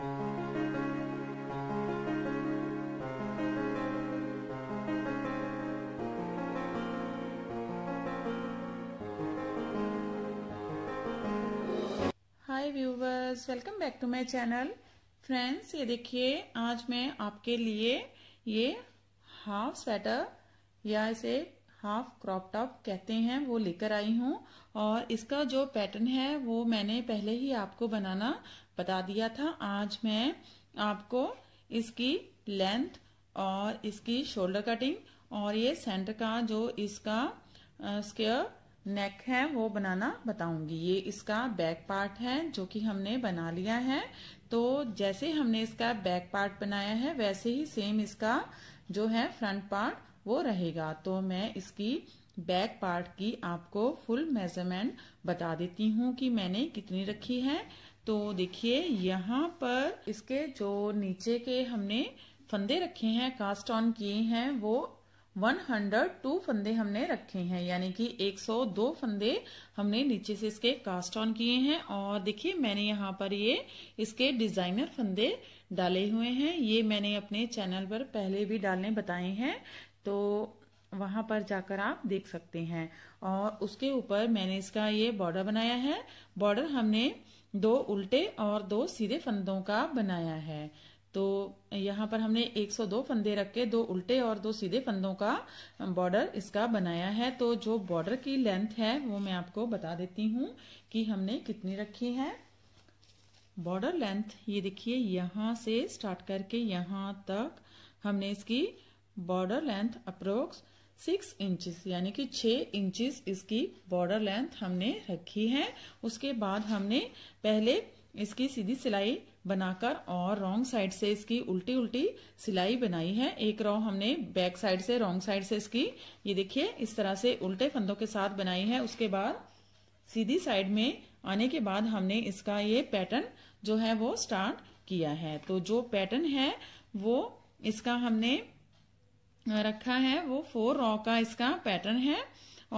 hi viewers welcome back to my channel friends ये देखिए आज मैं आपके लिए ये हाफ स्वेटर या इसे हाफ क्रॉप टॉप कहते हैं वो लेकर आई हूँ और इसका जो पैटर्न है वो मैंने पहले ही आपको बनाना बता दिया था आज मैं आपको इसकी लेंथ और इसकी शोल्डर कटिंग और ये सेंटर का जो इसका स्केयर नेक है वो बनाना बताऊंगी ये इसका बैक पार्ट है जो कि हमने बना लिया है तो जैसे हमने इसका बैक पार्ट बनाया है वैसे ही सेम इसका जो है फ्रंट पार्ट वो रहेगा तो मैं इसकी बैक पार्ट की आपको फुल मेजरमेंट बता देती हूँ कि मैंने कितनी रखी है तो देखिए यहाँ पर इसके जो नीचे के हमने फंदे रखे हैं कास्ट ऑन किए हैं वो 102 फंदे हमने रखे हैं यानी कि 102 फंदे हमने नीचे से इसके कास्ट ऑन किए हैं और देखिए मैंने यहाँ पर ये इसके डिजाइनर फंदे डाले हुए हैं ये मैंने अपने चैनल पर पहले भी डालने बताए हैं तो वहां पर जाकर आप देख सकते हैं और उसके ऊपर मैंने इसका ये बॉर्डर बनाया है बॉर्डर हमने दो उल्टे और दो सीधे फंदों का बनाया है तो यहाँ पर हमने 102 फंदे रख के दो उल्टे और दो सीधे फंदों का बॉर्डर इसका बनाया है तो जो बॉर्डर की लेंथ है वो मैं आपको बता देती हूँ कि हमने कितनी रखी है बॉर्डर लेंथ ये देखिए यहाँ से स्टार्ट करके यहाँ तक हमने इसकी border length approx six inches यानी कि छः इंचज इसकी बॉर्डर लेंथ हमने रखी है उसके बाद हमने पहले इसकी सीधी सिलाई बनाकर और रॉन्ग साइड से इसकी उल्टी उल्टी सिलाई बनाई है एक रॉ हमने बैक साइड से रॉन्ग साइड से इसकी ये देखिए इस तरह से उल्टे फंदों के साथ बनाई है उसके बाद सीधी साइड में आने के बाद हमने इसका ये पैटर्न जो है वो स्टार्ट किया है तो जो पैटर्न है वो इसका हमने रखा है वो फोर रॉ का इसका पैटर्न है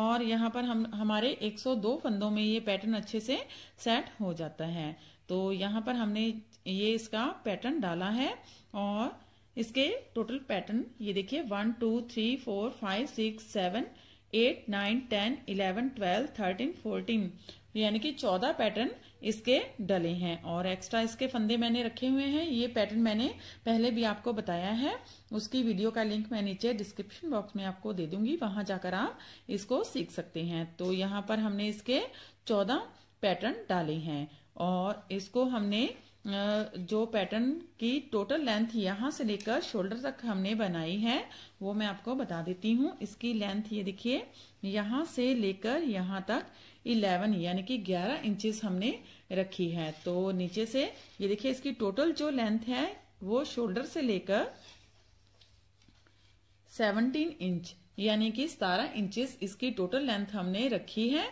और यहाँ पर हम हमारे 102 फंदों में ये पैटर्न अच्छे से सेट हो जाता है तो यहाँ पर हमने ये इसका पैटर्न डाला है और इसके टोटल पैटर्न ये देखिए one two three four five six seven eight nine ten eleven twelve thirteen fourteen यानी कि चौदह पैटर्न इसके डले हैं और एक्स्ट्रा इसके फंदे मैंने रखे हुए हैं ये पैटर्न मैंने पहले भी आपको बताया है उसकी वीडियो का लिंक मैं नीचे डिस्क्रिप्शन बॉक्स में आपको दे दूंगी वहां जाकर आप इसको सीख सकते हैं तो यहाँ पर हमने इसके चौदह पैटर्न डाले हैं और इसको हमने जो पैटर्न की टोटल लेंथ यहाँ से लेकर शोल्डर तक हमने बनाई है वो मैं आपको बता देती हूँ इसकी लेंथ ये देखिए यहाँ से लेकर यहाँ तक 11 यानी कि 11 इंचेस हमने रखी है तो नीचे से ये देखिए इसकी टोटल जो लेंथ है वो शोल्डर से लेकर 17 इंच यानी कि 17 इंचेस इसकी टोटल लेंथ हमने रखी है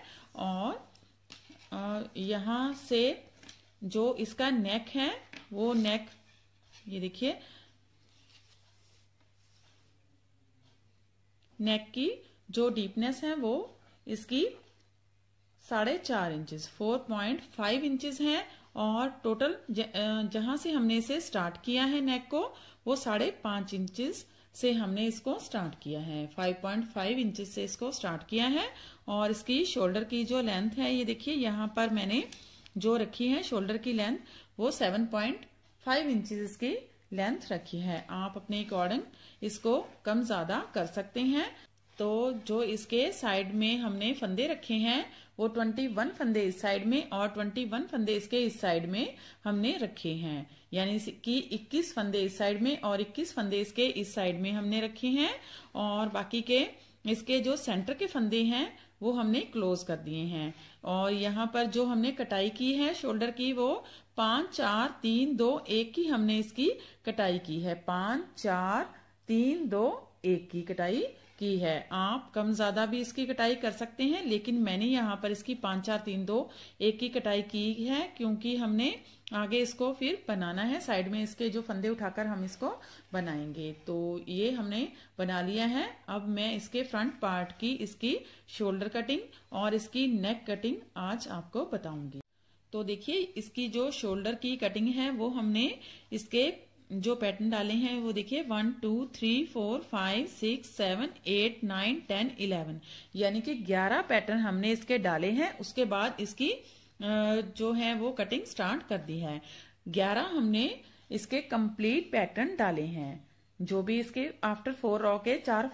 और यहाँ से जो इसका नेक है वो नेक ये देखिए नेक की जो डीपनेस है वो इसकी साढ़े चार inches four point five inches है और टोटल जहां से हमने इसे स्टार्ट किया है नेक को वो साढ़े पांच इंचज से हमने इसको स्टार्ट किया है 5.5 इंचेस से इसको स्टार्ट किया है और इसकी शोल्डर की जो लेंथ है ये देखिए यहां पर मैंने जो रखी है शोल्डर की लेंथ वो सेवन पॉइंट फाइव इंच इसकी लेंथ रखी है आप अपने अकॉर्डिंग इसको कम ज्यादा कर सकते हैं तो जो इसके साइड में हमने फंदे रखे हैं वो 21 फंदे इस साइड में और 21 फंदे इसके इस साइड में हमने रखे हैं यानी कि 21 फंदे इस साइड में और 21 फंदे इसके इस साइड में हमने रखे हैं और बाकी के इसके जो सेंटर के फंदे हैं वो हमने क्लोज कर दिए हैं और यहाँ पर जो हमने कटाई की है शोल्डर की वो पाँच चार तीन दो एक की हमने इसकी कटाई की है पाँच चार तीन दो एक की कटाई की है आप कम ज्यादा भी इसकी कटाई कर सकते हैं लेकिन मैंने यहाँ पर इसकी पाँच चार तीन दो एक की कटाई की है क्योंकि हमने आगे इसको फिर बनाना है साइड में इसके जो फंदे उठाकर हम इसको बनाएंगे तो ये हमने बना लिया है अब मैं इसके फ्रंट पार्ट की इसकी शोल्डर कटिंग और इसकी नेक कटिंग आज आपको बताऊंगी तो देखिए इसकी जो शोल्डर की कटिंग है वो हमने इसके जो पैटर्न डाले हैं वो देखिए one two three four five six seven eight nine ten eleven यानी कि ग्यारह पैटर्न हमने इसके डाले हैं उसके बाद इसकी जो है वो कटिंग स्टार्ट कर दी है ग्यारह हमने इसके कंप्लीट पैटर्न डाले हैं जो भी इसके आफ्टर फोर रॉ के चार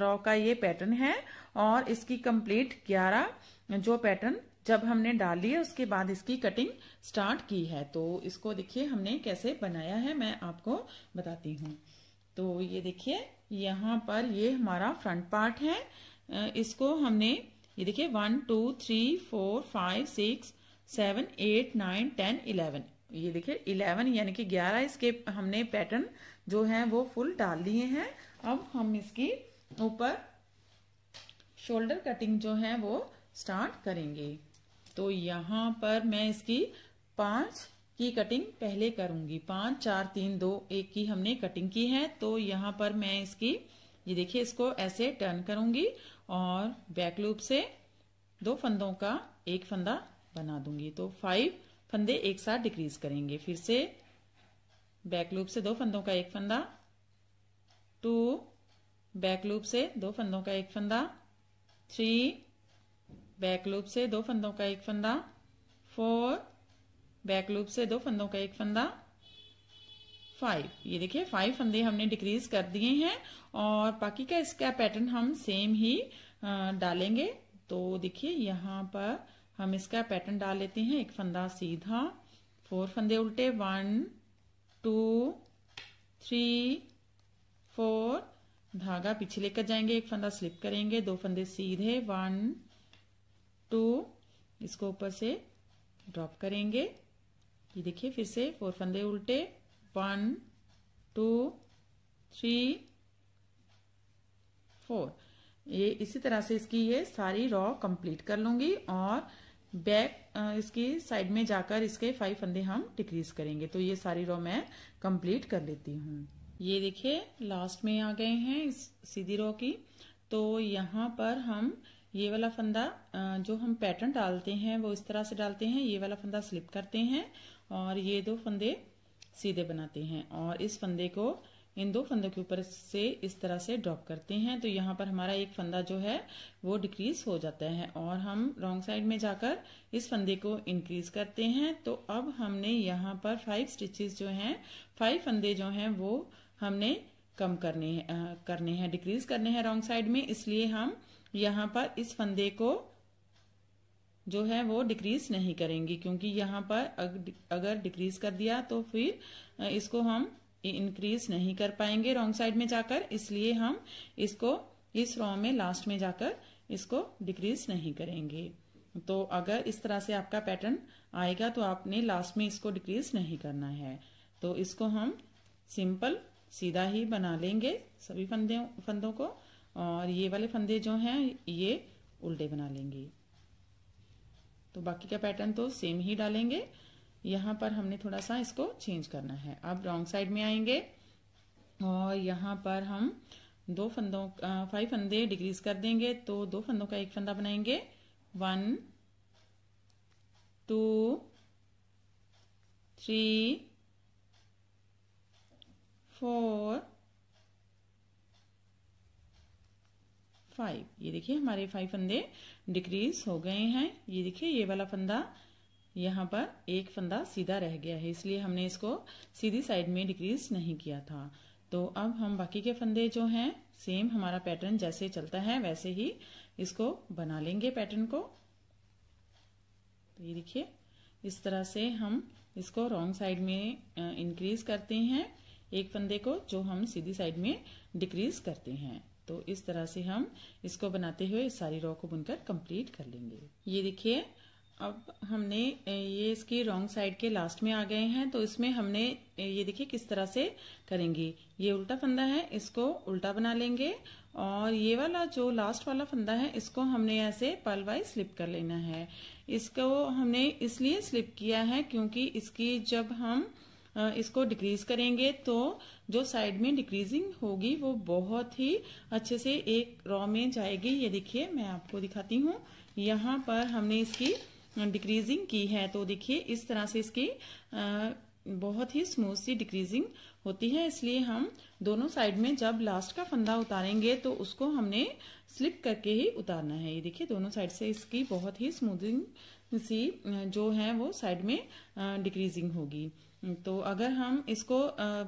रॉ का ये पैटर्न है और इसकी कंप्लीट ग्यारह जो पैटर्न जब हमने डाल लिया उसके बाद इसकी कटिंग स्टार्ट की है तो इसको देखिए हमने कैसे बनाया है मैं आपको बताती हूँ तो ये देखिए यहाँ पर ये हमारा फ्रंट पार्ट है इसको हमने ये देखिए one two three four five six seven eight nine ten eleven ये देखिए इलेवन यानी कि ग्यारह इसके हमने पैटर्न जो है वो फुल डाल दिए हैं अब हम इसकी ऊपर शोल्डर कटिंग जो है वो स्टार्ट करेंगे तो यहाँ पर मैं इसकी पांच की कटिंग पहले करूंगी पांच चार तीन दो एक की हमने कटिंग की है तो यहाँ पर मैं इसकी ये देखिए इसको ऐसे टर्न करूंगी और बैक लूप से दो फंदों का एक फंदा बना दूंगी तो फाइव फंदे एक साथ डिक्रीज करेंगे फिर से बैक लूप से दो फंदों का एक फंदा टू बैक लूप से दो फंदों का एक फंदा थ्री बैक लूप से दो फंदों का एक फंदा फोर बैक लूप से दो फंदों का एक फंदा फाइव ये देखिए फाइव फंदे हमने डिक्रीज कर दिए हैं और बाकी का इसका पैटर्न हम सेम ही डालेंगे तो देखिए यहां पर हम इसका पैटर्न डाल लेते हैं एक फंदा सीधा फोर फंदे उल्टे वन टू थ्री फोर धागा पीछे लेकर जाएंगे एक फंदा स्लिप करेंगे दो फंदे सीधे वन टू इसको ऊपर से ड्रॉप करेंगे ये देखिए फिर से फोर फंदे उल्टे वन टू थ्री फोर ये इसी तरह से इसकी ये सारी रॉ कंप्लीट कर लूंगी और बैक इसकी साइड में जाकर इसके फाइव फंदे हम डिक्रीज करेंगे तो ये सारी रो मैं कंप्लीट कर लेती हूँ ये देखिए लास्ट में आ गए हैं इस सीधी रो की तो यहाँ पर हम ये वाला फंदा जो हम पैटर्न डालते हैं वो इस तरह से डालते हैं ये वाला फंदा स्लिप करते हैं और ये दो फंदे सीधे बनाते हैं और इस फंदे को इन दो फंदों के ऊपर से इस तरह से ड्रॉप करते हैं तो यहाँ पर हमारा एक फंदा जो है वो डिक्रीज हो जाता है और हम रॉन्ग साइड में जाकर इस फंदे को इंक्रीज करते हैं तो अब हमने यहाँ पर फाइव स्टिचेस जो हैं फाइव फंदे जो हैं वो हमने कम करने आ, करने हैं डिक्रीज करने हैं रॉन्ग साइड में इसलिए हम यहाँ पर इस फंदे को जो है वो डिक्रीज नहीं करेंगे क्योंकि यहाँ पर अगर डिक्रीज कर दिया तो फिर इसको हम इंक्रीज नहीं कर पाएंगे रॉन्ग साइड में जाकर इसलिए हम इसको इस रॉ में लास्ट में जाकर इसको डिक्रीज नहीं करेंगे तो अगर इस तरह से आपका पैटर्न आएगा तो आपने लास्ट में इसको डिक्रीज नहीं करना है तो इसको हम सिंपल सीधा ही बना लेंगे सभी फंदे फंदों को और ये वाले फंदे जो हैं ये उल्टे बना लेंगे तो बाकी का पैटर्न तो सेम ही डालेंगे यहाँ पर हमने थोड़ा सा इसको चेंज करना है अब रॉन्ग साइड में आएंगे और यहाँ पर हम दो फंदों फाइव फंदे डिक्रीज कर देंगे तो दो फंदों का एक फंदा बनाएंगे one two three four five ये देखिए हमारे फाइव फंदे डिक्रीज हो गए हैं ये देखिए ये वाला फंदा यहाँ पर एक फंदा सीधा रह गया है इसलिए हमने इसको सीधी साइड में डिक्रीज नहीं किया था तो अब हम बाकी के फंदे जो हैं सेम हमारा पैटर्न जैसे चलता है वैसे ही इसको बना लेंगे पैटर्न को तो ये देखिए इस तरह से हम इसको रॉन्ग साइड में इंक्रीज करते हैं एक फंदे को जो हम सीधी साइड में डिक्रीज करते हैं तो इस तरह से हम इसको बनाते हुए इस सारी रॉ को बुनकर कंप्लीट कर लेंगे ये देखिए अब हमने ये इसकी रॉन्ग साइड के लास्ट में आ गए हैं तो इसमें हमने ये देखिए किस तरह से करेंगे ये उल्टा फंदा है इसको उल्टा बना लेंगे और ये वाला जो लास्ट वाला फंदा है इसको हमने ऐसे पल वाइज स्लिप कर लेना है इसको हमने इसलिए स्लिप किया है क्योंकि इसकी जब हम इसको डिक्रीज करेंगे तो जो साइड में डिक्रीजिंग होगी वो बहुत ही अच्छे से एक रॉ में जाएगी ये देखिए मैं आपको दिखाती हूँ यहाँ पर हमने इसकी डिक्रीजिंग की है तो देखिए इस तरह से इसकी बहुत ही स्मूथ सी डिक्रीजिंग होती है इसलिए हम दोनों साइड में जब लास्ट का फंदा उतारेंगे तो उसको हमने स्लिप करके ही उतारना है ये देखिए दोनों साइड से इसकी बहुत ही स्मूथिंग सी जो है वो साइड में डिक्रीजिंग होगी तो अगर हम इसको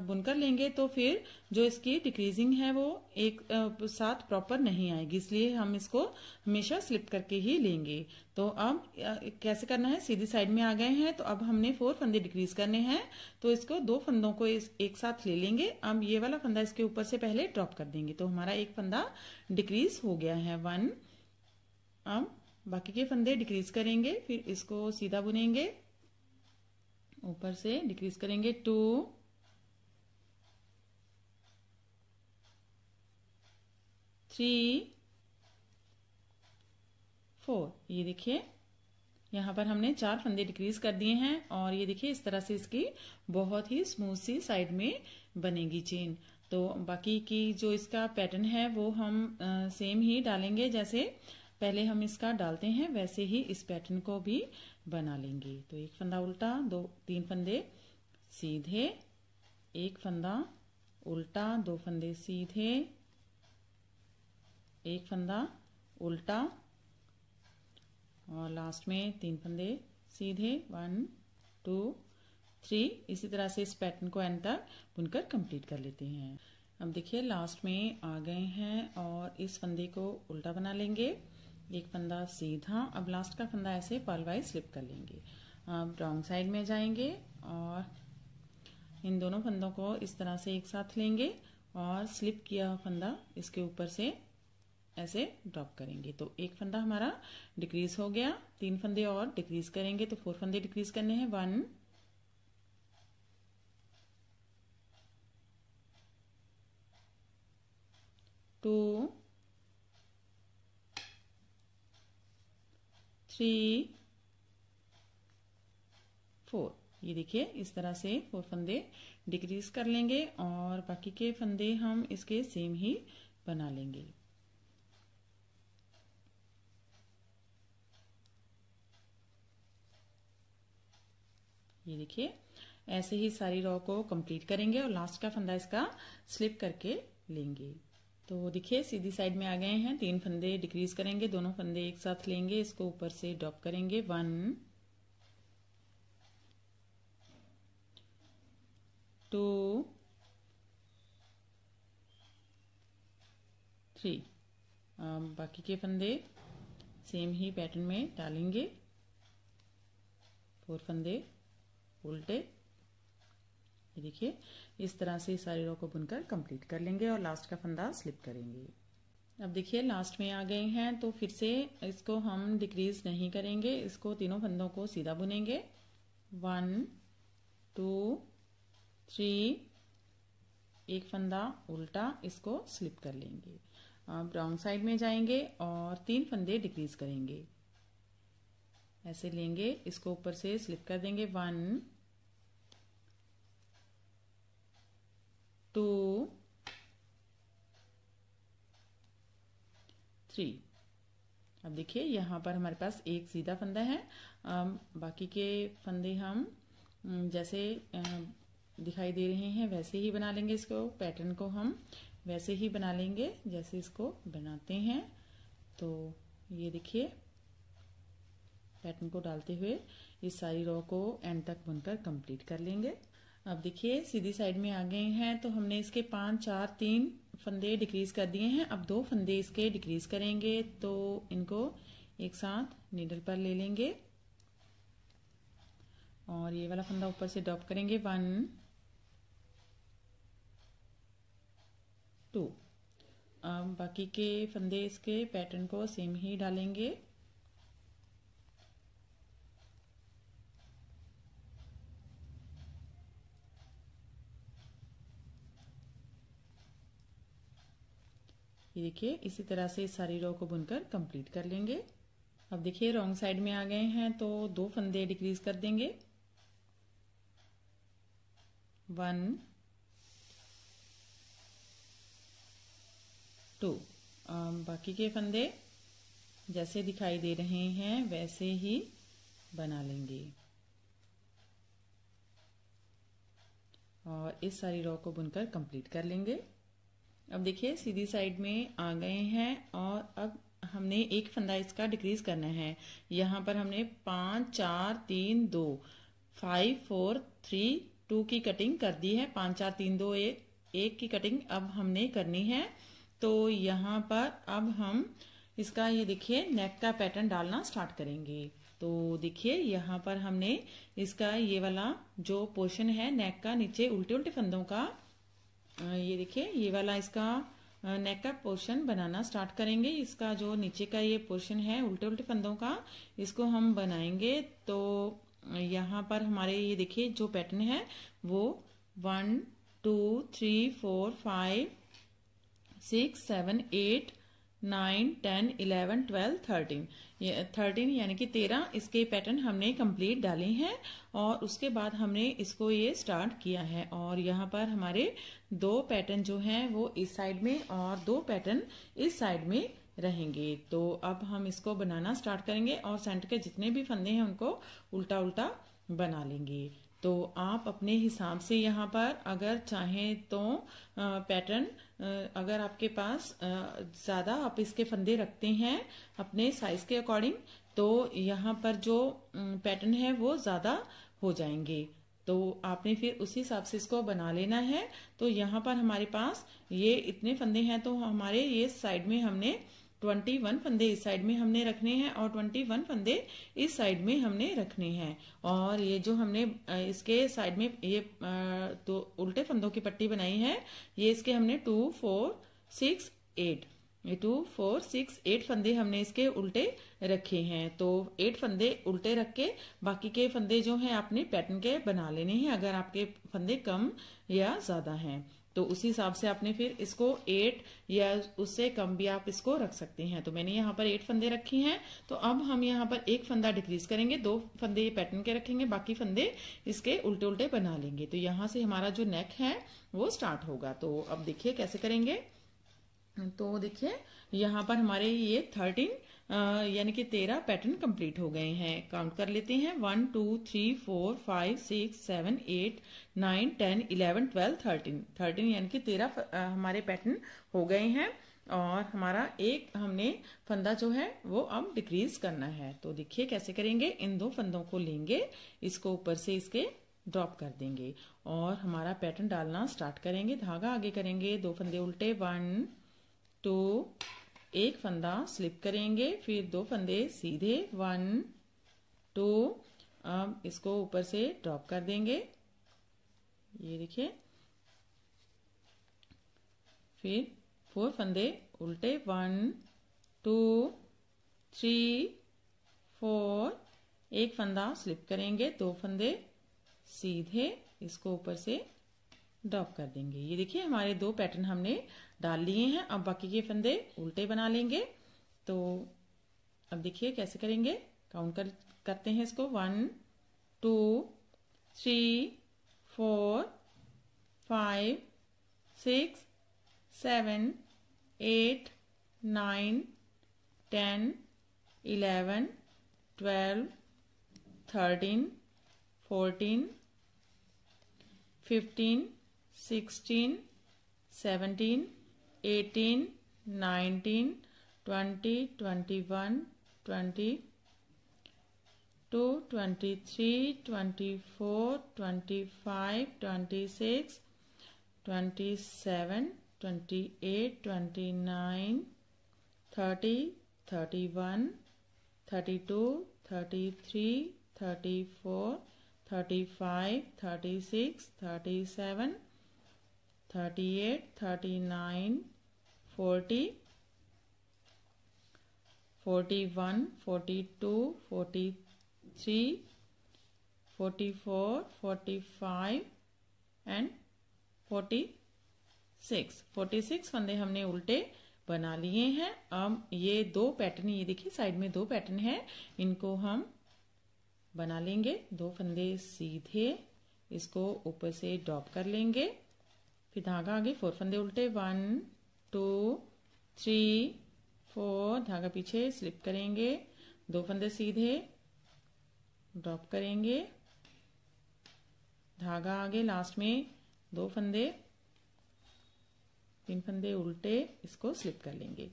बुनकर लेंगे तो फिर जो इसकी डिक्रीजिंग है वो एक साथ प्रॉपर नहीं आएगी इसलिए हम इसको हमेशा स्लिप करके ही लेंगे तो अब कैसे करना है सीधी साइड में आ गए हैं तो अब हमने फोर फंदे डिक्रीज करने हैं तो इसको दो फंदों को इस एक साथ ले लेंगे अब ये वाला फंदा इसके ऊपर से पहले ड्रॉप कर देंगे तो हमारा एक फंदा डिक्रीज हो गया है वन अब बाकी के फंदे डिक्रीज करेंगे फिर इसको सीधा बुनेंगे ऊपर से डिक्रीज करेंगे टू थ्री फोर ये देखिए यहाँ पर हमने चार फंदे डिक्रीज कर दिए हैं और ये देखिए इस तरह से इसकी बहुत ही स्मूथ सी साइड में बनेगी चेन तो बाकी की जो इसका पैटर्न है वो हम आ, सेम ही डालेंगे जैसे पहले हम इसका डालते हैं वैसे ही इस पैटर्न को भी बना लेंगे तो एक फंदा उल्टा दो तीन फंदे सीधे एक फंदा उल्टा दो फंदे सीधे एक फंदा उल्टा और लास्ट में तीन फंदे सीधे वन टू थ्री इसी तरह से इस पैटर्न को एंड तक बुनकर कंप्लीट कर लेते हैं अब देखिए लास्ट में आ गए हैं और इस फंदे को उल्टा बना लेंगे एक फंदा सीधा अब लास्ट का फंदा ऐसे वाइज स्लिप कर लेंगे अब रॉन्ग साइड में जाएंगे और इन दोनों फंदों को इस तरह से एक साथ लेंगे और स्लिप किया फंदा इसके ऊपर से ऐसे ड्रॉप करेंगे तो एक फंदा हमारा डिक्रीज हो गया तीन फंदे और डिक्रीज करेंगे तो फोर फंदे डिक्रीज करने हैं वन टू थ्री फोर ये देखिए इस तरह से फोर फंदे डिक्रीज कर लेंगे और बाकी के फंदे हम इसके सेम ही बना लेंगे ये देखिए ऐसे ही सारी रॉ को कंप्लीट करेंगे और लास्ट का फंदा इसका स्लिप करके लेंगे तो देखिए सीधी साइड में आ गए हैं तीन फंदे डिक्रीज करेंगे दोनों फंदे एक साथ लेंगे इसको ऊपर से ड्रॉप करेंगे वन टू थ्री बाकी के फंदे सेम ही पैटर्न में डालेंगे फोर फंदे उल्टे ये देखिए इस तरह से सारी रो को बुनकर कंप्लीट कर लेंगे और लास्ट का फंदा स्लिप करेंगे अब देखिए लास्ट में आ गए हैं तो फिर से इसको हम डिक्रीज नहीं करेंगे इसको तीनों फंदों को सीधा बुनेंगे वन टू थ्री एक फंदा उल्टा इसको स्लिप कर लेंगे अब रॉन्ग साइड में जाएंगे और तीन फंदे डिक्रीज करेंगे ऐसे लेंगे इसको ऊपर से स्लिप कर देंगे वन टू थ्री अब देखिए यहाँ पर हमारे पास एक सीधा फंदा है बाकी के फंदे हम जैसे दिखाई दे रहे हैं वैसे ही बना लेंगे इसको पैटर्न को हम वैसे ही बना लेंगे जैसे इसको बनाते हैं तो ये देखिए पैटर्न को डालते हुए इस सारी रॉ को एंड तक बुनकर कंप्लीट कर लेंगे अब देखिए सीधी साइड में आ गए हैं तो हमने इसके पाँच चार तीन फंदे डिक्रीज कर दिए हैं अब दो फंदे इसके डिक्रीज करेंगे तो इनको एक साथ नीडल पर ले लेंगे और ये वाला फंदा ऊपर से ड्रॉप करेंगे वन टू अब बाकी के फंदे इसके पैटर्न को सेम ही डालेंगे ये देखिए इसी तरह से सारी रो को बुनकर कंप्लीट कर लेंगे अब देखिए रॉन्ग साइड में आ गए हैं तो दो फंदे डिक्रीज कर देंगे वन टू um, बाकी के फंदे जैसे दिखाई दे रहे हैं वैसे ही बना लेंगे और इस सारी रॉ को बुनकर कंप्लीट कर लेंगे अब देखिए सीधी साइड में आ गए हैं और अब हमने एक फंदा इसका डिक्रीज करना है यहाँ पर हमने पाँच चार तीन दो फाइव फोर थ्री टू की कटिंग कर दी है पाँच चार तीन दो एक एक की कटिंग अब हमने करनी है तो यहाँ पर अब हम इसका ये देखिए नेक का पैटर्न डालना स्टार्ट करेंगे तो देखिए यहाँ पर हमने इसका ये वाला जो पोर्शन है नेक का नीचे उल्टे उल्टे फंदों का ये देखिए ये वाला इसका नेक का पोर्शन बनाना स्टार्ट करेंगे इसका जो नीचे का ये पोर्शन है उल्टे उल्टे फंदों का इसको हम बनाएंगे तो यहाँ पर हमारे ये देखिए जो पैटर्न है वो one two three four five six seven eight nine ten eleven twelve thirteen ये थर्टीन यानी कि तेरह इसके पैटर्न हमने कंप्लीट डाले हैं और उसके बाद हमने इसको ये स्टार्ट किया है और यहाँ पर हमारे दो पैटर्न जो हैं वो इस साइड में और दो पैटर्न इस साइड में रहेंगे तो अब हम इसको बनाना स्टार्ट करेंगे और सेंटर के जितने भी फंदे हैं उनको उल्टा उल्टा बना लेंगे तो आप अपने हिसाब से यहाँ पर अगर चाहें तो पैटर्न अगर आपके पास ज़्यादा आप इसके फंदे रखते हैं अपने साइज के अकॉर्डिंग तो यहाँ पर जो पैटर्न है वो ज़्यादा हो जाएंगे तो आपने फिर उसी हिसाब से इसको बना लेना है तो यहाँ पर हमारे पास ये इतने फंदे हैं तो हमारे ये साइड में हमने ट्वेंटी वन फंदे इस साइड में हमने रखने हैं और ट्वेंटी वन फंदे इस साइड में हमने रखने हैं और ये जो हमने इसके साइड में ये तो उल्टे फंदों की पट्टी बनाई है ये इसके हमने टू फोर सिक्स एट ये टू फोर सिक्स एट फंदे हमने इसके उल्टे रखे हैं तो एट फंदे उल्टे रख के बाकी के फंदे जो हैं आपने पैटर्न के बना लेने हैं अगर आपके फंदे कम या ज्यादा हैं तो उसी हिसाब से आपने फिर इसको एट या उससे कम भी आप इसको रख सकते हैं तो मैंने यहाँ पर एट फंदे रखे हैं तो अब हम यहाँ पर एक फंदा डिक्रीज करेंगे दो फंदे ये पैटर्न के रखेंगे बाकी फंदे इसके उल्टे उल्टे बना लेंगे तो यहाँ से हमारा जो नेक है वो स्टार्ट होगा तो अब देखिए कैसे करेंगे तो देखिए यहाँ पर हमारे ये थर्टीन यानी कि तेरह पैटर्न कंप्लीट हो गए हैं काउंट कर लेते हैं one two three four five six seven eight nine ten eleven twelve thirteen thirteen यानी कि तेरह हमारे पैटर्न हो गए हैं और हमारा एक हमने फंदा जो है वो अब डिक्रीज करना है तो देखिए कैसे करेंगे इन दो फंदों को लेंगे इसको ऊपर से इसके ड्रॉप कर देंगे और हमारा पैटर्न डालना स्टार्ट करेंगे धागा आगे करेंगे दो फंदे उल्टे वन टू एक फंदा स्लिप करेंगे फिर दो फंदे सीधे वन टू अब इसको ऊपर से ड्रॉप कर देंगे ये देखिए फिर फोर फंदे उल्टे वन टू थ्री फोर एक फंदा स्लिप करेंगे दो फंदे सीधे इसको ऊपर से ड्रॉप कर देंगे ये देखिए हमारे दो पैटर्न हमने डाल लिए हैं अब बाकी के फंदे उल्टे बना लेंगे तो अब देखिए कैसे करेंगे काउंट कर करते हैं इसको one two three four five six seven eight nine ten eleven twelve thirteen fourteen fifteen 16, 17, 18, 19, 20, 21, 20, 2, 23, 24, 25, 26, 27, 28, 29, 30, 31, 32, 33, 34, 35, 36, 37, thirty eight thirty nine forty forty one forty two forty three forty four forty five and forty six forty six फंदे हमने उल्टे बना लिए हैं अब ये दो pattern ये देखिए साइड में दो पैटर्न है इनको हम बना लेंगे दो फंदे सीधे इसको ऊपर से ड्रॉप कर लेंगे फिर धागा आगे फोर फंदे उल्टे वन टू थ्री फोर धागा पीछे स्लिप करेंगे दो फंदे सीधे ड्रॉप करेंगे धागा आगे लास्ट में दो फंदे तीन फंदे उल्टे इसको स्लिप कर लेंगे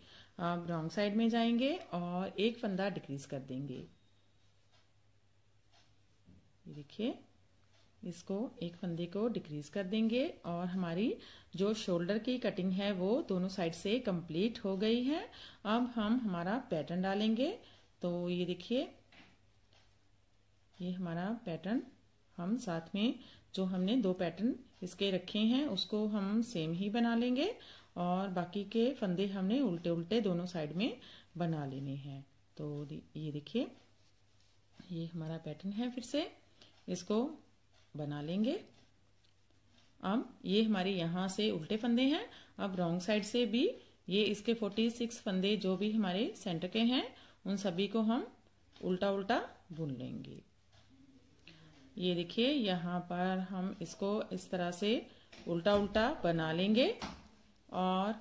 अब रॉन्ग साइड में जाएंगे और एक फंदा डिक्रीज कर देंगे देखिए इसको एक फंदे को डिक्रीज कर देंगे और हमारी जो शोल्डर की कटिंग है वो दोनों साइड से कंप्लीट हो गई है अब हम हमारा पैटर्न डालेंगे तो ये देखिए ये हमारा पैटर्न हम साथ में जो हमने दो पैटर्न इसके रखे हैं उसको हम सेम ही बना लेंगे और बाकी के फंदे हमने उल्टे उल्टे दोनों साइड में बना लेने हैं तो ये देखिए ये हमारा पैटर्न है फिर से इसको बना लेंगे अब ये हमारे यहाँ से उल्टे फंदे हैं अब रॉन्ग साइड से भी ये इसके 46 फंदे जो भी हमारे सेंटर के हैं उन सभी को हम उल्टा उल्टा बुन लेंगे ये देखिए यहाँ पर हम इसको इस तरह से उल्टा उल्टा बना लेंगे और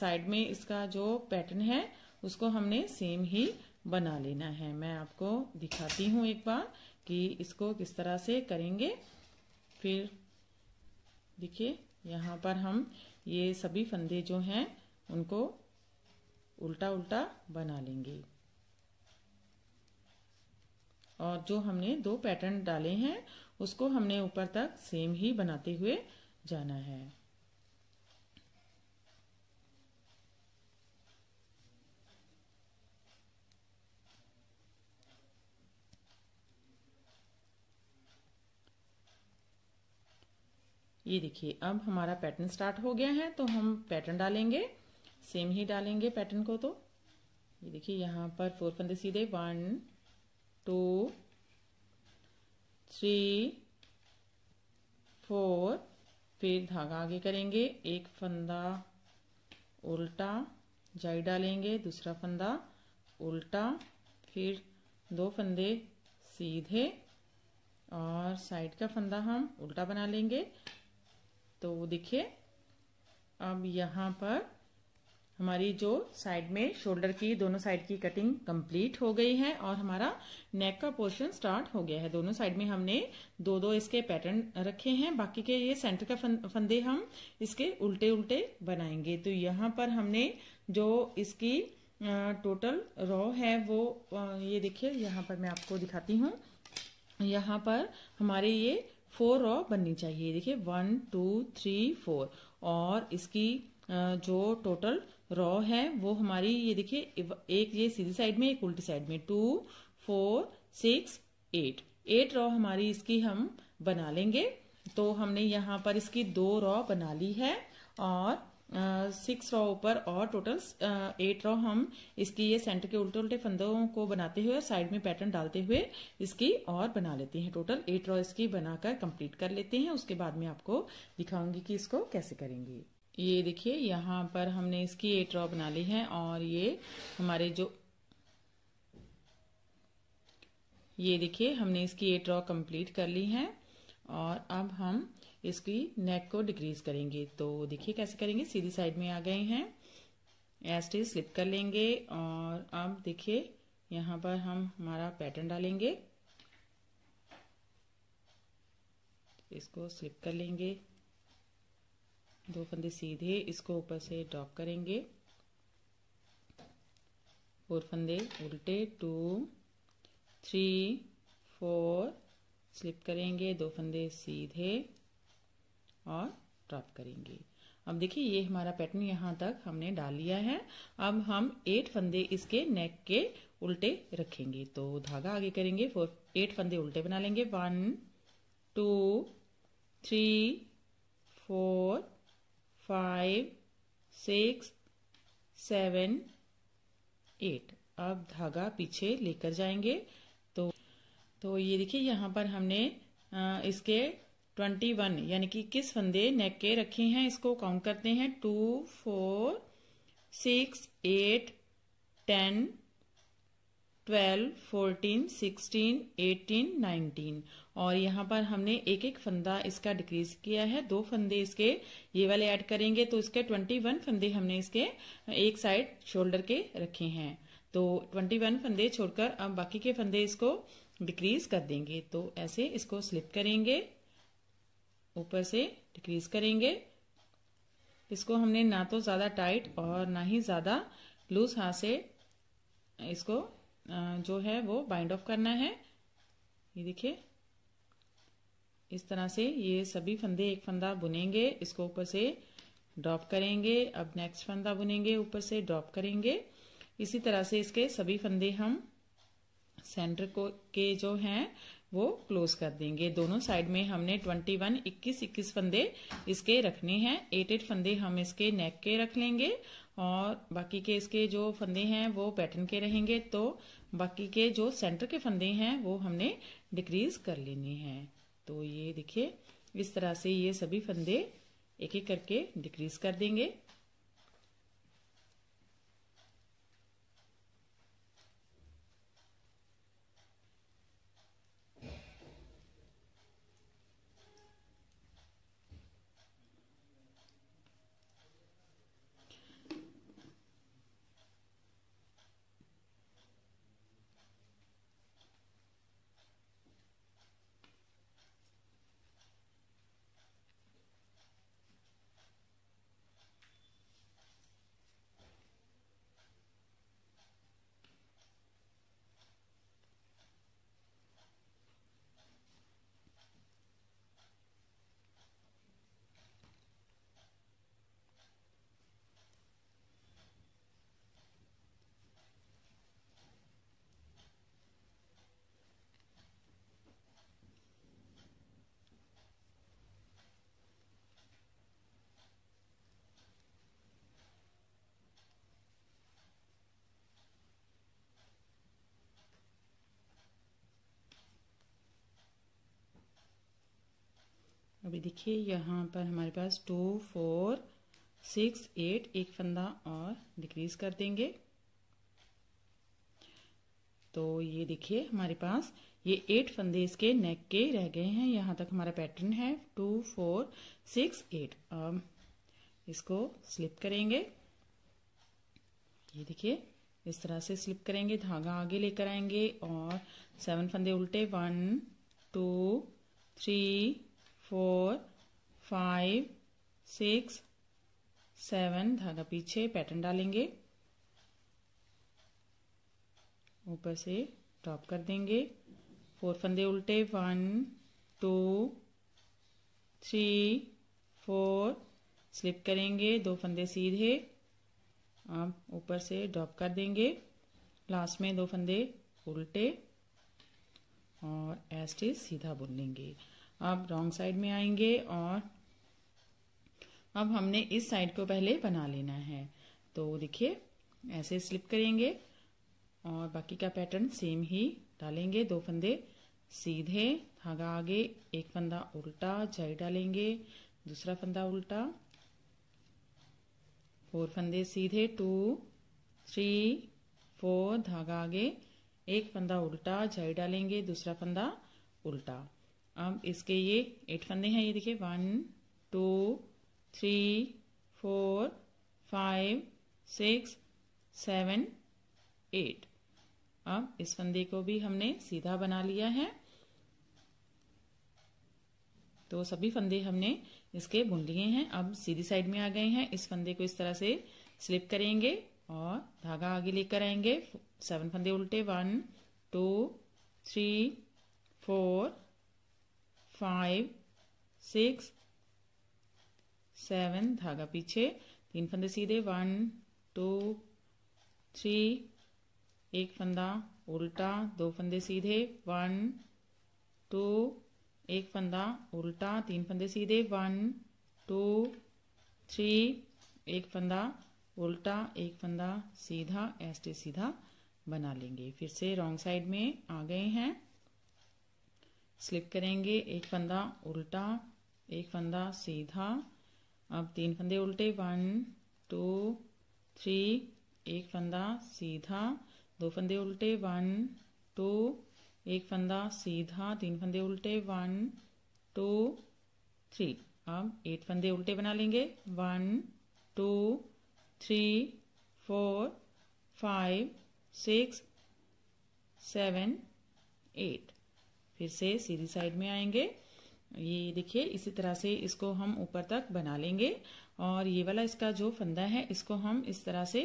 साइड में इसका जो पैटर्न है उसको हमने सेम ही बना लेना है मैं आपको दिखाती हूँ एक बार कि इसको किस तरह से करेंगे फिर देखिए यहाँ पर हम ये सभी फंदे जो हैं उनको उल्टा उल्टा बना लेंगे और जो हमने दो पैटर्न डाले हैं उसको हमने ऊपर तक सेम ही बनाते हुए जाना है ये देखिए अब हमारा पैटर्न स्टार्ट हो गया है तो हम पैटर्न डालेंगे सेम ही डालेंगे पैटर्न को तो ये देखिए यहाँ पर फोर फंदे सीधे वन टू थ्री फोर फिर धागा आगे करेंगे एक फंदा उल्टा जाई डालेंगे दूसरा फंदा उल्टा फिर दो फंदे सीधे और साइड का फंदा हम उल्टा बना लेंगे तो देखिए अब यहाँ पर हमारी जो साइड में शोल्डर की दोनों साइड की कटिंग कंप्लीट हो गई है और हमारा नेक का पोर्शन स्टार्ट हो गया है दोनों साइड में हमने दो दो इसके पैटर्न रखे हैं बाकी के ये सेंटर का फंदे हम इसके उल्टे उल्टे बनाएंगे तो यहाँ पर हमने जो इसकी टोटल रॉ है वो ये देखिए यहाँ पर मैं आपको दिखाती हूँ यहाँ पर हमारे ये फोर रॉ बननी चाहिए देखिए वन टू थ्री फोर और इसकी जो टोटल रॉ है वो हमारी ये देखिए एक ये सीधी साइड में एक उल्टी साइड में two four six eight eight row हमारी इसकी हम बना लेंगे तो हमने यहाँ पर इसकी दो रॉ बना ली है और सिक्स रॉ ऊपर और टोटल एट रॉ हम इसकी ये सेंटर के उल्टे उल्टे फंदों को बनाते हुए और साइड में पैटर्न डालते हुए इसकी और बना लेते हैं टोटल एट रॉ इसकी बनाकर कंप्लीट कर लेते हैं उसके बाद में आपको दिखाऊंगी कि इसको कैसे करेंगे ये देखिए यहाँ पर हमने इसकी एट रॉ बना ली है और ये हमारे जो ये देखिए हमने इसकी एट रॉ कंप्लीट कर ली है और अब हम इसकी नेक को डिक्रीज करेंगे तो देखिए कैसे करेंगे सीधी साइड में आ गए हैं एस्टिच स्लिप कर लेंगे और अब देखिए यहाँ पर हम हमारा पैटर्न डालेंगे इसको स्लिप कर लेंगे दो फंदे सीधे इसको ऊपर से ड्रॉप करेंगे फोर फंदे उल्टे टू थ्री फोर स्लिप करेंगे दो फंदे सीधे और ड्रॉप करेंगे अब देखिए ये हमारा पैटर्न यहाँ तक हमने डाल लिया है अब हम एट फंदे इसके नेक के उल्टे रखेंगे तो धागा आगे करेंगे फोर एट फंदे उल्टे बना लेंगे one two three four five six seven eight अब धागा पीछे लेकर जाएंगे तो तो ये देखिए यहाँ पर हमने आ, इसके ट्वेंटी वन यानी कि किस फंदे नेक के रखे हैं इसको काउंट करते हैं two four six eight ten twelve fourteen sixteen eighteen nineteen और यहाँ पर हमने एक एक फंदा इसका डिक्रीज किया है दो फंदे इसके ये वाले ऐड करेंगे तो इसके ट्वेंटी वन फंदे हमने इसके एक साइड शोल्डर के रखे हैं तो ट्वेंटी वन फंदे छोड़कर अब बाकी के फंदे इसको डिक्रीज कर देंगे तो ऐसे इसको स्लिप करेंगे ऊपर से डिक्रीज करेंगे इसको हमने ना तो ज़्यादा टाइट और ना ही ज़्यादा लूज हाथ से इसको जो है वो बाइंड ऑफ करना है ये देखिए इस तरह से ये सभी फंदे एक फंदा बुनेंगे इसको ऊपर से ड्रॉप करेंगे अब नेक्स्ट फंदा बुनेंगे ऊपर से ड्रॉप करेंगे इसी तरह से इसके सभी फंदे हम सेंटर को के जो हैं वो क्लोज कर देंगे दोनों साइड में हमने 21 21 21 फंदे इसके रखने हैं एट एट फंदे हम इसके नेक के रख लेंगे और बाकी के इसके जो फंदे हैं वो पैटर्न के रहेंगे तो बाकी के जो सेंटर के फंदे हैं वो हमने डिक्रीज कर लेने हैं तो ये देखिए इस तरह से ये सभी फंदे एक एक करके डिक्रीज कर देंगे अभी देखिए यहाँ पर हमारे पास टू फोर सिक्स एट एक फंदा और डिक्रीज कर देंगे तो ये देखिए हमारे पास ये एट फंदे इसके नेक के रह गए हैं यहाँ तक हमारा पैटर्न है टू फोर सिक्स एट अब इसको स्लिप करेंगे ये देखिए इस तरह से स्लिप करेंगे धागा आगे लेकर आएंगे और सेवन फंदे उल्टे one two three four five six seven धागा पीछे पैटर्न डालेंगे ऊपर से टॉप कर देंगे फोर फंदे उल्टे one two three four slip करेंगे दो फंदे सीधे अब ऊपर से ड्रॉप कर देंगे लास्ट में दो फंदे उल्टे और एस्टिस सीधा बुन लेंगे आप रॉन्ग साइड में आएंगे और अब हमने इस साइड को पहले बना लेना है तो देखिए ऐसे स्लिप करेंगे और बाकी का पैटर्न सेम ही डालेंगे दो फंदे सीधे धागा आगे एक फंदा उल्टा जाई डालेंगे दूसरा फंदा उल्टा फोर फंदे सीधे टू थ्री फोर धागा आगे एक फंदा उल्टा जाई डालेंगे दूसरा फंदा उल्टा अब इसके ये एट फंदे हैं ये देखिए one two three four five six seven eight अब इस फंदे को भी हमने सीधा बना लिया है तो सभी फंदे हमने इसके बुन लिए हैं अब सीधी साइड में आ गए हैं इस फंदे को इस तरह से स्लिप करेंगे और धागा आगे लेकर आएंगे सेवन फंदे उल्टे one two three four five six seven धागा पीछे तीन फंदे सीधे वन टू थ्री एक फंदा उल्टा दो फंदे सीधे वन टू एक फंदा उल्टा तीन फंदे सीधे वन टू थ्री एक फंदा उल्टा एक फंदा सीधा ऐसे सीधा बना लेंगे फिर से रॉन्ग साइड में आ गए हैं स्लिप करेंगे एक फंदा उल्टा एक फंदा सीधा अब तीन फंदे उल्टे वन टू थ्री एक फंदा सीधा दो फंदे उल्टे वन टू एक फंदा सीधा तीन फंदे उल्टे वन टू थ्री अब एट फंदे उल्टे बना लेंगे one two three four five six seven eight फिर से सीधी साइड में आएंगे ये देखिए इसी तरह से इसको हम ऊपर तक बना लेंगे और ये वाला इसका जो फंदा है इसको हम इस तरह से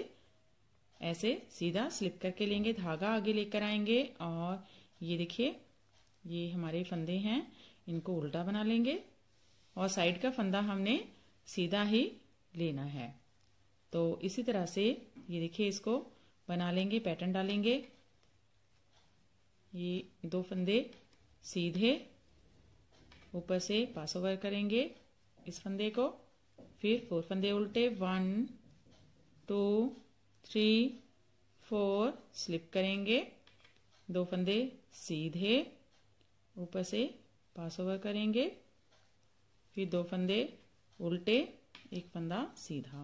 ऐसे सीधा स्लिप करके लेंगे धागा आगे लेकर आएंगे और ये देखिए ये हमारे फंदे हैं इनको उल्टा बना लेंगे और साइड का फंदा हमने सीधा ही लेना है तो इसी तरह से ये देखिए इसको बना लेंगे पैटर्न डालेंगे ये दो फंदे सीधे ऊपर से पास ओवर करेंगे इस फंदे को फिर फोर फंदे उल्टे one two three four slip करेंगे दो फंदे सीधे ऊपर से पास ओवर करेंगे फिर दो फंदे उल्टे एक फंदा सीधा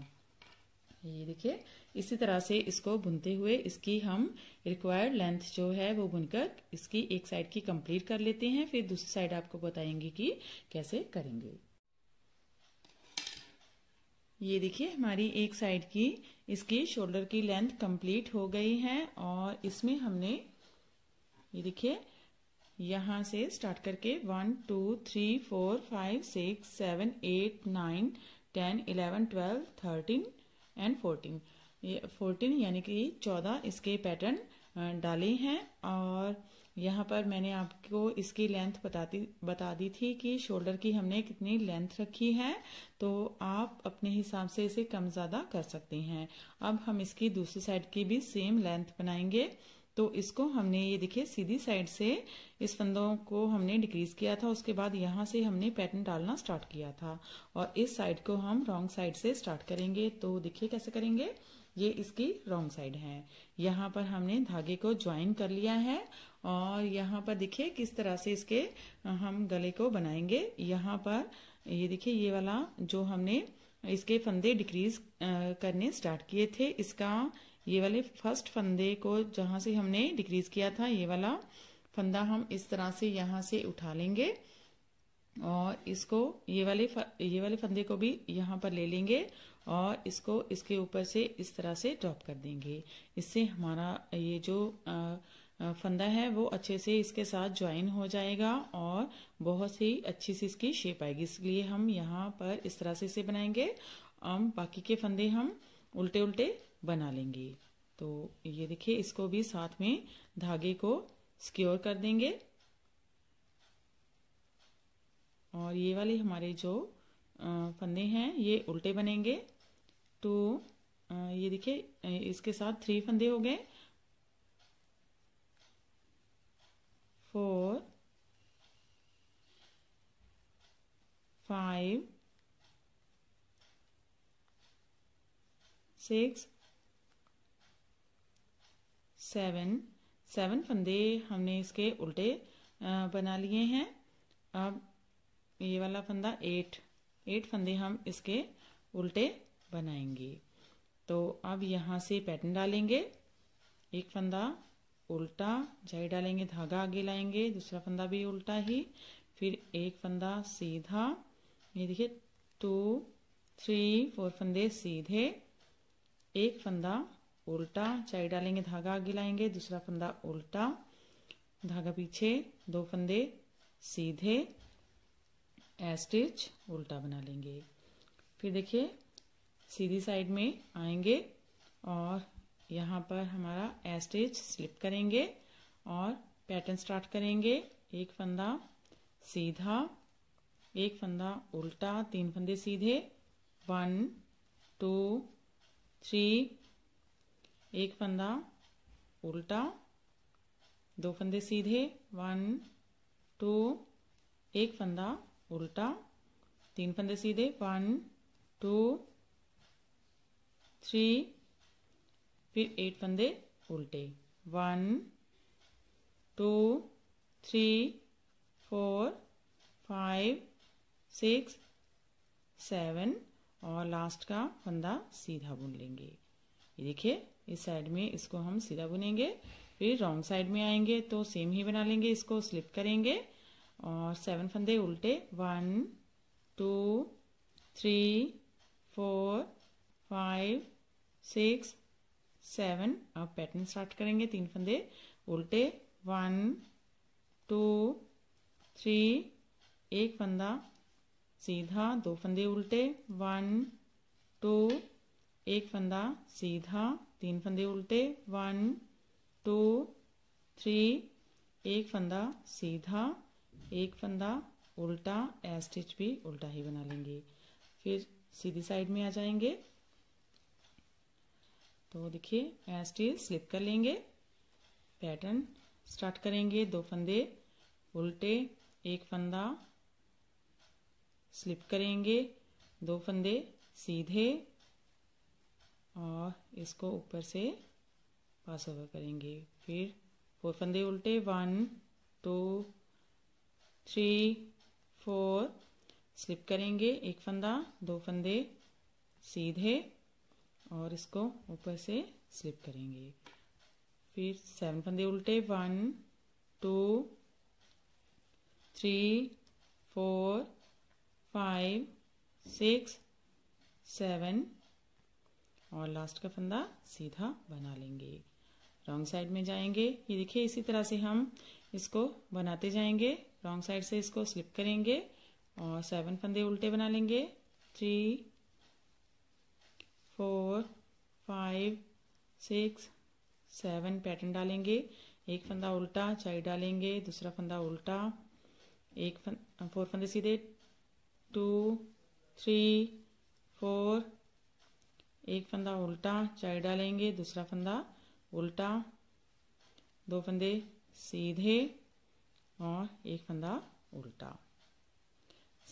ये देखिए इसी तरह से इसको बुनते हुए इसकी हम रिक्वायर्ड लेंथ जो है वो बुनकर इसकी एक साइड की कंप्लीट कर लेते हैं फिर दूसरी साइड आपको बताएंगे कि कैसे करेंगे ये देखिए हमारी एक साइड की इसकी शोल्डर की लेंथ कंप्लीट हो गई है और इसमें हमने ये देखिए यहाँ से स्टार्ट करके one two three four five six seven eight nine ten eleven twelve thirteen and fourteen ये फोर्टीन यानी कि चौदह इसके पैटर्न डाले हैं और यहाँ पर मैंने आपको इसकी लेंथ बताती बता दी थी कि शोल्डर की हमने कितनी लेंथ रखी है तो आप अपने हिसाब से इसे कम ज़्यादा कर सकते हैं अब हम इसकी दूसरी साइड की भी सेम लेंथ बनाएंगे तो इसको हमने ये देखिए सीधी साइड से इस फंदों को हमने डिक्रीज किया था उसके बाद यहाँ से हमने पैटर्न डालना स्टार्ट किया था और इस साइड को हम रॉन्ग साइड से स्टार्ट करेंगे तो देखिए कैसे करेंगे ये इसकी रॉन्ग साइड है यहाँ पर हमने धागे को ज्वाइन कर लिया है और यहाँ पर देखिए किस तरह से इसके हम गले को बनाएंगे यहाँ पर ये देखिए ये वाला जो हमने इसके फंदे डिक्रीज करने स्टार्ट किए थे इसका ये वाले फर्स्ट फंदे को जहां से हमने डिक्रीज किया था ये वाला फंदा हम इस तरह से यहाँ से उठा लेंगे और इसको ये वाले ये वाले फंदे को भी यहाँ पर ले लेंगे और इसको इसके ऊपर से इस तरह से ड्रॉप कर देंगे इससे हमारा ये जो फंदा है वो अच्छे से इसके साथ ज्वाइन हो जाएगा और बहुत ही अच्छी सी इसकी शेप आएगी इसलिए हम यहाँ पर इस तरह से इसे बनाएंगे हम बाकी के फंदे हम उल्टे उल्टे बना लेंगे तो ये देखिए इसको भी साथ में धागे को स्क्योर कर देंगे और ये वाले हमारे जो फंदे हैं ये उल्टे बनेंगे तो ये देखिए इसके साथ थ्री फंदे हो गए four five six seven seven फंदे हमने इसके उल्टे बना लिए हैं अब ये वाला फंदा एट एट फंदे हम इसके उल्टे बनाएंगे तो अब यहाँ से पैटर्न डालेंगे एक फंदा उल्टा जाई डालेंगे धागा आगे लाएंगे दूसरा फंदा भी उल्टा ही फिर एक फंदा सीधा ये देखिए टू थ्री फोर फंदे सीधे एक फंदा उल्टा चाई डालेंगे धागा आगे लाएंगे दूसरा फंदा उल्टा धागा पीछे दो फंदे सीधे स्टिच उल्टा बना लेंगे फिर देखिए सीधी साइड में आएंगे और यहाँ पर हमारा ए स्लिप करेंगे और पैटर्न स्टार्ट करेंगे एक फंदा सीधा एक फंदा उल्टा तीन फंदे सीधे वन टू थ्री एक फंदा उल्टा दो फंदे सीधे वन टू एक फंदा उल्टा तीन फंदे सीधे वन टू थ्री फिर एट फंदे उल्टे one two three four five six seven और लास्ट का फंदा सीधा बुन लेंगे ये देखिए इस साइड में इसको हम सीधा बुनेंगे फिर रॉन्ग साइड में आएंगे तो सेम ही बना लेंगे इसको स्लिप करेंगे और सेवन फंदे उल्टे one two three four five six seven अब पैटर्न स्टार्ट करेंगे तीन फंदे उल्टे वन टू थ्री एक फंदा सीधा दो फंदे उल्टे वन टू एक फंदा सीधा तीन फंदे उल्टे वन टू थ्री एक फंदा सीधा एक फंदा उल्टा ए स्टिच भी उल्टा ही बना लेंगे फिर सीधी साइड में आ जाएंगे तो देखिए एन स्टील स्लिप कर लेंगे पैटर्न स्टार्ट करेंगे दो फंदे उल्टे एक फंदा स्लिप करेंगे दो फंदे सीधे और इसको ऊपर से पास ओवर करेंगे फिर फोर फंदे उल्टे one two three four slip करेंगे एक फंदा दो फंदे सीधे और इसको ऊपर से स्लिप करेंगे फिर सेवन फंदे उल्टे one two three four five six seven और लास्ट का फंदा सीधा बना लेंगे रॉन्ग साइड में जाएंगे ये देखिए इसी तरह से हम इसको बनाते जाएंगे रॉन्ग साइड से इसको स्लिप करेंगे और सेवन फंदे उल्टे बना लेंगे three four five six seven pattern डालेंगे एक फंदा उल्टा चाई डालेंगे दूसरा फंदा उल्टा एक फंद फोर फंदे सीधे टू थ्री फोर एक फंदा उल्टा चाई डालेंगे दूसरा फंदा उल्टा दो फंदे सीधे और एक फंदा उल्टा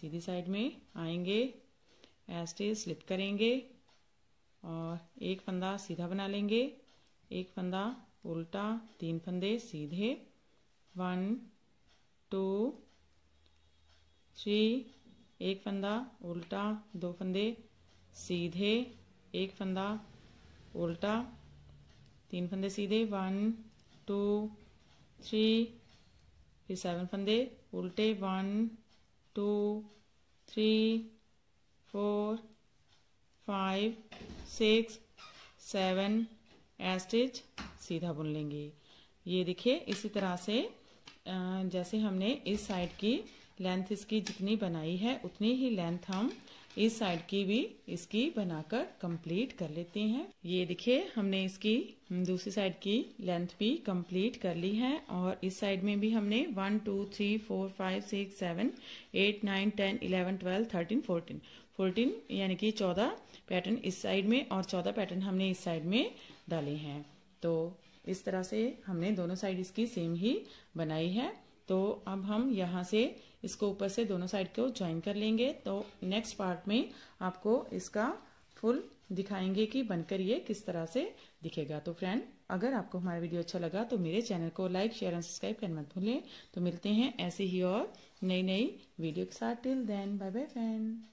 सीधी साइड में आएंगे ऐसे स्लिप करेंगे और एक फंदा सीधा बना लेंगे एक फंदा उल्टा तीन फंदे सीधे वन टू थ्री एक फंदा उल्टा दो फंदे सीधे एक फंदा उल्टा तीन फंदे सीधे वन टू थ्री फिर सेवन फंदे उल्टे one two three four five six seven stitch सीधा बुन लेंगे ये देखिए इसी तरह से जैसे हमने इस साइड की लेंथ इसकी जितनी बनाई है उतनी ही लेंथ हम इस साइड की भी इसकी बनाकर कंप्लीट कर लेते हैं ये देखिए हमने इसकी दूसरी साइड की लेंथ भी कंप्लीट कर ली है और इस साइड में भी हमने one two three four five six seven eight nine ten eleven twelve thirteen fourteen fourteen यानी कि चौदह पैटर्न इस साइड में और चौदह पैटर्न हमने इस साइड में डाले हैं तो इस तरह से हमने दोनों साइड इसकी सेम ही बनाई है तो अब हम यहाँ से इसको ऊपर से दोनों साइड को ज्वाइन कर लेंगे तो नेक्स्ट पार्ट में आपको इसका फुल दिखाएंगे कि बनकर ये किस तरह से दिखेगा तो फ्रेंड अगर आपको हमारा वीडियो अच्छा लगा तो मेरे चैनल को लाइक शेयर एंड सब्सक्राइब करना मत भूलें तो मिलते हैं ऐसे ही और नई नई वीडियो के साथ till then bye bye friend